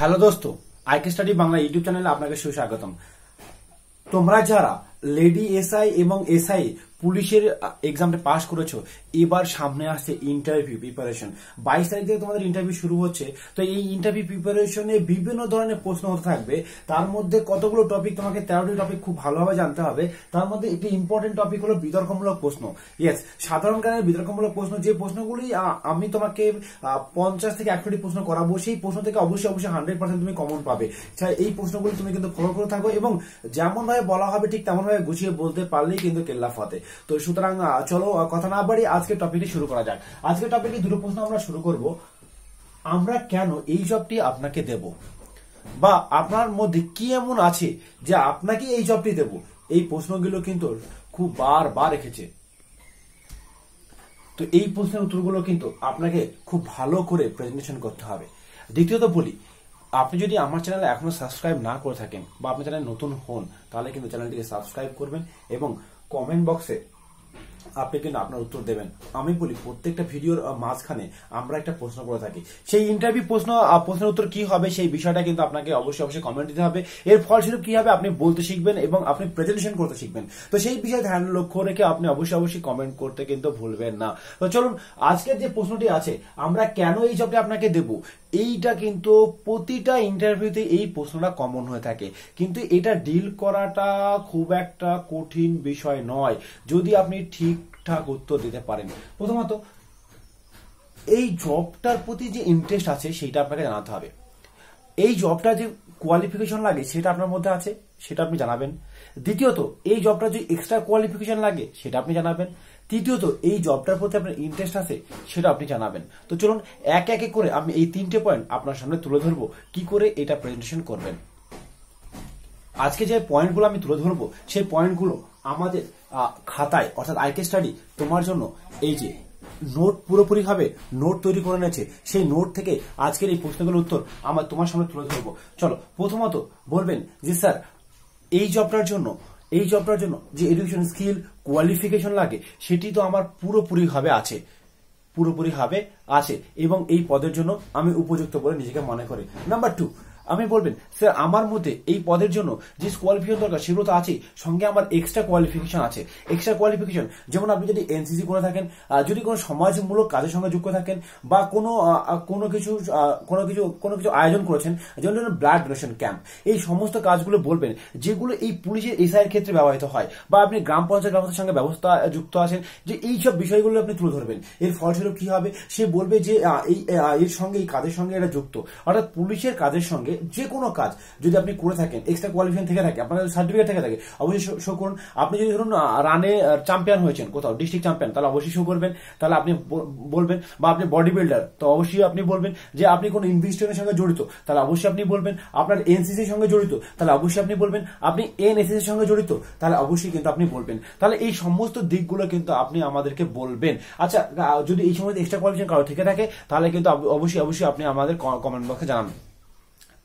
hello দোস্ত IK study Bangla YouTube চ্যানেলে আপনাকে সুস্বাগতম তোমরা যারা লেডি এসআই এবং এসআই পুলিশের এক্সামটা পাশ করেছো এবার সামনে আসছে ইন্টারভিউ প্রিপারেশন বাইশ তারিখ থেকে তোমাদের ইন্টারভিউ শুরু হচ্ছে তো এই ইন্টারভিউ প্রিপারেশনে বিভিন্ন ধরনের প্রশ্ন হতে থাকবে তার মধ্যে কতগুলো টপিক তোমাকে তেরোটি টপিক খুব ভালোভাবে জানতে হবে তার মধ্যে একটি ইম্পর্টেন্ট টপিক হলো বিতর্কমূলক প্রশ্ন ইয়েস সাধারণ কারণে বিতর্কমূলক প্রশ্ন যে প্রশ্নগুলি আমি তোমাকে পঞ্চাশ থেকে একশোটি প্রশ্ন করাবো সেই প্রশ্ন থেকে অবশ্যই অবশ্যই হান্ড্রেড পার্সেন্ট তুমি কমন পাবে এই প্রশ্নগুলি তুমি কিন্তু ফলো করে থাকো এবং যেমনভাবে বলা হবে ঠিক তেমনভাবে গুছিয়ে বলতে পারলেই কিন্তু কেল্লা ফতে তো সুতরাং চলো কথা না বাড়ি আজকে টপিকটি শুরু করা যাক আজকে টপিকটি দুটো প্রশ্ন আমরা শুরু করব আমরা কেন এই জবটি আপনাকে দেব বা আপনার মধ্যে কি এমন আছে যে আপনাকে এই জবটি দেব এই প্রশ্নগুলো কিন্তু খুব বার বার রেখেছে তো এই প্রশ্নের উত্তরগুলো কিন্তু আপনাকে খুব ভালো করে প্রেজেন্টেশন করতে হবে দ্বিতীয়ত বলি আপনি যদি আমার চ্যানেলে এখনো সাবস্ক্রাইব না করে থাকেন বা আপনি চ্যানেলে নতুন হন তাহলে কিন্তু চ্যানেলটিকে সাবস্ক্রাইব করবেন এবং कमेंट बॉक्स আপনি কিন্তু আপনার উত্তর দেবেন আমি বলি প্রত্যেকটা ভিডিওর মাঝখানে আমরা একটা প্রশ্ন করে থাকি সেই ইন্টারভিউ প্রশ্ন প্রশ্নের উত্তর কি হবে সেই বিষয়টা কিন্তু আপনাকে অবশ্যই অবশ্যই কমেন্ট দিতে হবে এর ফলস্বরূপ কি হবে আপনি বলতে শিখবেন এবং আপনি প্রেজেন্টেশন করতে শিখবেন তো সেই বিষয়ে ধ্যান লক্ষ্য রেখে আপনি অবশ্যই অবশ্যই কমেন্ট করতে কিন্তু ভুলবেন না তো চলুন আজকের যে প্রশ্নটি আছে আমরা কেন এই জবটি আপনাকে দেব এইটা কিন্তু প্রতিটা ইন্টারভিউতে এই প্রশ্নটা কমন হয়ে থাকে কিন্তু এটা ডিল করাটা খুব একটা কঠিন বিষয় নয় যদি আপনি ঠিক ঠিকঠাক উত্তর দিতে পারেন প্রথমত এই জবটার প্রতি যে ইন্টারেস্ট আছে সেটা আপনাকে জানাতে হবে এই জবটা যে কোয়ালিফিকেশন লাগে সেটা আপনার মধ্যে আছে সেটা আপনি জানাবেন দ্বিতীয়ত এই জবটা যে এক্সট্রা কোয়ালিফিকেশন লাগে সেটা আপনি জানাবেন তৃতীয়ত এই জবটার প্রতি আপনার ইন্টারেস্ট আছে সেটা আপনি জানাবেন তো চলুন এক একে করে আমি এই তিনটে পয়েন্ট আপনার সামনে তুলে ধরবো কি করে এটা প্রেজেন্টেশন করবেন আজকে যে পয়েন্টগুলো আমি তুলে ধরবো সেই পয়েন্টগুলো আমাদের খাতায় অর্থাৎ আইকে স্টাডি তোমার জন্য এই যে নোট পুরোপুরিভাবে নোট তৈরি করে নিয়েছে সেই নোট থেকে আজকের এই প্রশ্নগুলোর উত্তর আমার তোমার সামনে তুলে ধরবো চলো প্রথমত বলবেন যে স্যার এই জবটার জন্য এই জবটার জন্য যে এডুকেশন স্কিল কোয়ালিফিকেশন লাগে সেটি তো আমার পুরোপুরিভাবে আছে পুরোপুরিভাবে আছে এবং এই পদের জন্য আমি উপযুক্ত বলে নিজেকে মনে করি নাম্বার টু আমি বলবেন স্যার আমার মধ্যে এই পদের জন্য যে কোয়ালিফিকেশন দরকার সেগুলো তো আছে সঙ্গে আমার এক্সট্রা কোয়ালিফিকেশন আছে এক্সট্রা কোয়ালিফিকেশন যেমন আপনি যদি এনসিসি করে থাকেন যদি কোনো সমাজমূলক কাজের সঙ্গে যুক্ত থাকেন বা কোনো কোনো কিছু কোনো কিছু কোনো কিছু আয়োজন করেছেন যেমন ধরুন ব্লাড ডোনেশন ক্যাম্প এই সমস্ত কাজগুলো বলবেন যেগুলো এই পুলিশের এসআইয়ের ক্ষেত্রে ব্যবহৃত হয় বা আপনি গ্রাম পঞ্চায়েত ব্যবস্থার সঙ্গে ব্যবস্থা যুক্ত আছেন যে এই সব বিষয়গুলো আপনি তুলে ধরবেন এর ফলস্বরূপ কি হবে সে বলবে যে এই এর সঙ্গে এই কাজের সঙ্গে এটা যুক্ত অর্থাৎ পুলিশের কাজের সঙ্গে যে কোনো কাজ যদি আপনি করে থাকেন এক্সট্রা কোয়ালিফিকেশন থেকে থাকে আপনার সার্টিফিকেট থেকে থাকে অবশ্যই শো করুন আপনি যদি ধরুন রানে চ্যাম্পিয়ন হয়েছেন কোথাও ডিস্ট্রিক্ট চ্যাম্পিয়ন তাহলে অবশ্যই শো করবেন তাহলে আপনি বলবেন বা আপনি বডি বিল্ডার তো অবশ্যই আপনি বলবেন যে আপনি কোনো ইনভেস্টমেন্টের সঙ্গে জড়িত তাহলে অবশ্যই আপনি বলবেন আপনার এনসিসির সঙ্গে জড়িত তাহলে অবশ্যই আপনি বলবেন আপনি এনএসএসির সঙ্গে জড়িত তাহলে অবশ্যই কিন্তু আপনি বলবেন তাহলে এই সমস্ত দিকগুলো কিন্তু আপনি আমাদেরকে বলবেন আচ্ছা যদি এই সময় এক্সট্রা কোয়ালিফিকেশন কারো থেকে থাকে তাহলে কিন্তু অবশ্যই অবশ্যই আপনি আমাদের কমেন্ট বক্সে জানাবেন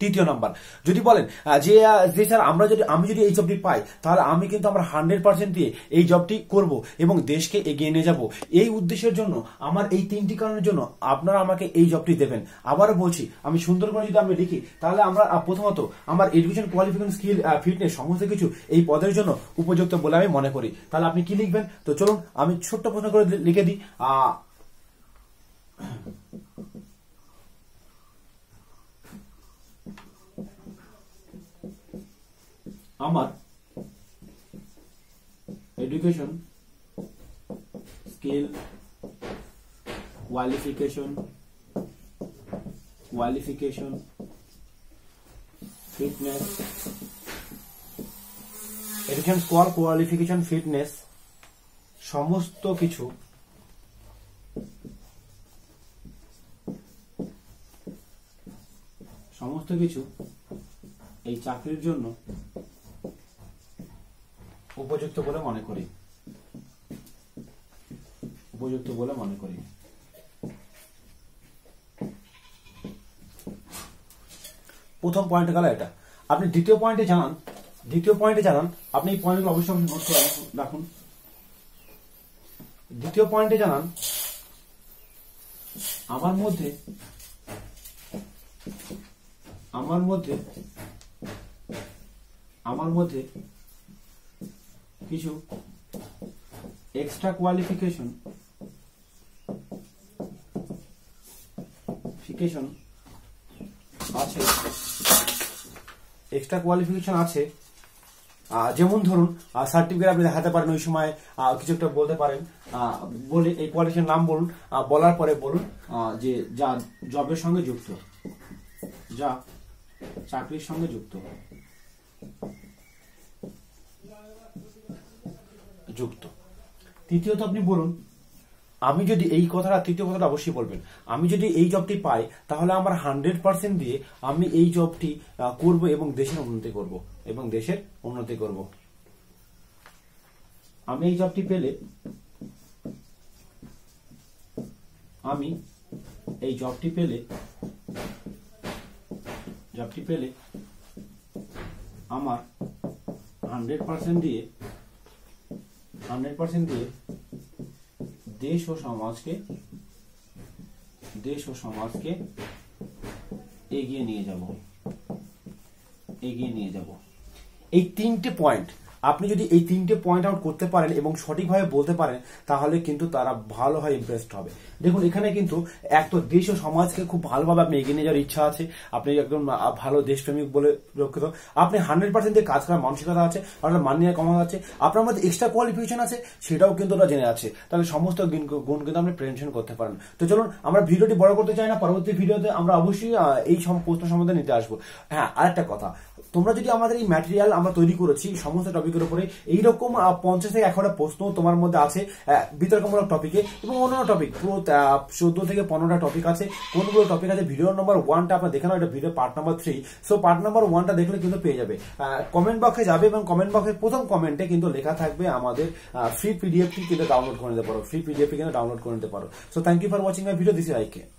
তৃতীয় নাম্বার যদি বলেন যে যে স্যার আমরা যদি আমি যদি এই জবটি পাই তাহলে আমি কিন্তু আমার হান্ড্রেড পার্সেন্ট দিয়ে এই জবটি করব এবং দেশকে এগিয়ে নিয়ে যাব এই উদ্দেশ্যের জন্য আমার এই তিনটি কারণের জন্য আপনারা আমাকে এই জবটি দেবেন আবার বলছি আমি সুন্দর করে যদি আমি লিখি তাহলে আমরা প্রথমত আমার এডুকেশন কোয়ালিফিকেশন স্কিল ফিটনেস সমস্ত কিছু এই পদের জন্য উপযুক্ত বলে আমি মনে করি তাহলে আপনি কি লিখবেন তো চলুন আমি ছোট্ট প্রশ্ন করে লিখে দিই আহ আমার education skill qualification qualification fitness education score qualification fitness সমস্ত কিছু সমস্ত কিছু এই চাকরির জন্য উপযুক্ত বলে মনে করি উপযুক্ত বলে মনে করি প্রথম পয়েন্ট গেল এটা আপনি দ্বিতীয় পয়েন্টে জানান দ্বিতীয় পয়েন্টে জানান আপনি এই পয়েন্টগুলো অবশ্যই নোট করে রাখুন দ্বিতীয় পয়েন্টে জানান আমার মধ্যে আমার মধ্যে আমার মধ্যে কিছু এক্সট্রা কোয়ালিফিকেশন ফিকেশন আছে এক্সট্রা কোয়ালিফিকেশন আছে যেমন ধরুন সার্টিফিকেট আপনি দেখাতে পারেন ওই সময় কিছু একটা বলতে পারেন বলে এই কোয়ালিফিকেশন নাম বলুন বলার পরে বলুন যে যা জবের সঙ্গে যুক্ত যা চাকরির সঙ্গে যুক্ত যুক্ত তৃতীয়ত আপনি বলুন আমি যদি এই কথাটা তৃতীয় কথাটা অবশ্যই বলবেন আমি যদি এই জবটি পাই তাহলে আমার হান্ড্রেড পার্সেন্ট দিয়ে আমি এই জবটি করব এবং দেশের উন্নতি করব এবং দেশের উন্নতি করব আমি এই জবটি পেলে আমি এই জবটি পেলে জবটি পেলে আমার হান্ড্রেড পার্সেন্ট দিয়ে হান্ড্রেড পার্সেন্ট দিয়ে দেশ ও সমাজকে দেশ ও সমাজকে এগিয়ে নিয়ে যাব এগিয়ে নিয়ে যাব এই তিনটে পয়েন্ট আপনি যদি এই তিনটে পয়েন্ট আউট করতে পারেন এবং সঠিকভাবে বলতে পারেন তাহলে কিন্তু তারা ভালোভাবে ইমপ্রেসড হবে দেখুন এখানে কিন্তু এক তো দেশ ও সমাজকে খুব ভালোভাবে আপনি এগিয়ে নিয়ে যাওয়ার ইচ্ছা আছে আপনি একজন ভালো দেশপ্রেমিক বলে রক্ষিত আপনি হান্ড্রেড পার্সেন্ট কাজ করার মানসিকতা আছে আপনার মানিয়ে কমা আছে আপনার মধ্যে এক্সট্রা কোয়ালিফিকেশন আছে সেটাও কিন্তু ওরা জেনে আছে তাহলে সমস্ত গুণ কিন্তু আপনি প্রেজেন্টেশন করতে পারেন তো চলুন আমরা ভিডিওটি বড় করতে চাই না পরবর্তী ভিডিওতে আমরা অবশ্যই এই প্রশ্ন সম্বন্ধে নিতে আসবো হ্যাঁ আরেকটা কথা তোমরা যদি আমাদের এই ম্যাটেরিয়াল আমরা তৈরি করেছি সমস্ত টপিকের উপরে এইরকম পঞ্চাশ থেকে একটা প্রশ্ন তোমার মধ্যে আছে বিতর্কমূলক টপিকে এবং অন্য টপিক পুরো চোদ্দ থেকে পনেরোটা টপিক আছে কোনগুলো টপিক আছে ভিডিও নম্বর ওয়ানটা আপনার দেখানো এটা video part number three so part number ওয়ানটা দেখলে কিন্তু পেয়ে যাবে কমেন্ট বক্সে যাবে এবং কমেন্ট বক্সের প্রথম কমেন্টে কিন্তু লেখা থাকবে আমাদের ফ্রি পিডিএফটি কিন্তু ডাউনলোড করে নিতে পারো ফ্রি পিডিএফটি কিন্তু ডাউনলোড করে নিতে পারো so thank you for watching my video this আইকে